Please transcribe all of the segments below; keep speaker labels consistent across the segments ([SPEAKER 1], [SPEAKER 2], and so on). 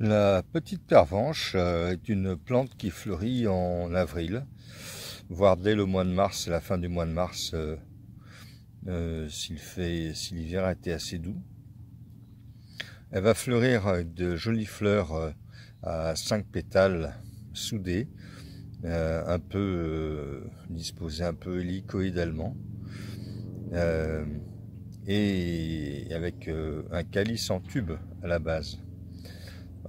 [SPEAKER 1] La petite pervenche euh, est une plante qui fleurit en avril, voire dès le mois de mars, la fin du mois de mars, euh, euh, s'il fait, si l'hiver a été assez doux. Elle va fleurir de jolies fleurs à cinq pétales soudés, un peu disposés un peu hélicoïdalement, et avec un calice en tube à la base.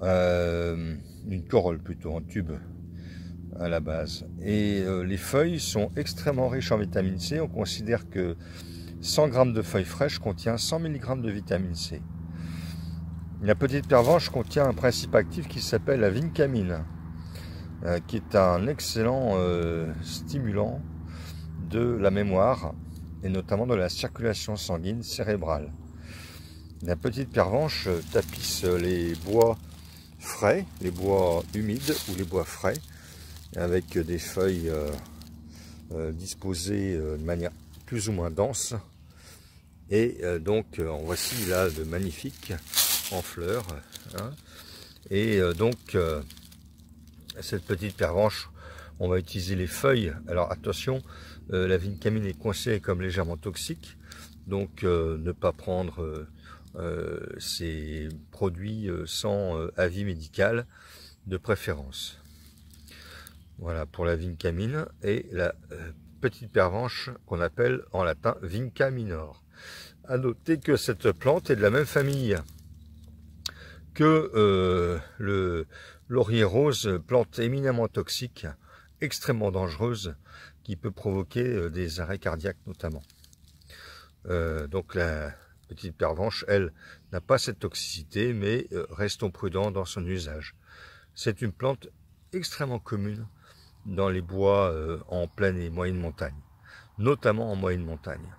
[SPEAKER 1] Euh, une corolle plutôt en tube à la base. Et euh, les feuilles sont extrêmement riches en vitamine C. On considère que 100 g de feuilles fraîches contient 100 mg de vitamine C. La petite pervenche contient un principe actif qui s'appelle la vincamine, euh, qui est un excellent stimulant de la mémoire et notamment de la circulation sanguine cérébrale. La petite pervenche tapisse les bois frais, les bois humides ou les bois frais, avec des feuilles euh, euh, disposées euh, de manière plus ou moins dense. Et donc en voici là de magnifiques en fleurs. Hein. Et donc cette petite pervenche on va utiliser les feuilles. Alors attention, euh, la vigne camine est coincée comme légèrement toxique. Donc euh, ne pas prendre euh, ces produits sans avis médical de préférence. Voilà pour la vigne camine et la petite pervenche qu'on appelle en latin vinca minor. À noter que cette plante est de la même famille que le laurier rose, plante éminemment toxique extrêmement dangereuse qui peut provoquer euh, des arrêts cardiaques notamment. Euh, donc la petite pervenche, elle, n'a pas cette toxicité, mais euh, restons prudents dans son usage. C'est une plante extrêmement commune dans les bois en pleine et moyenne montagne, notamment en moyenne montagne.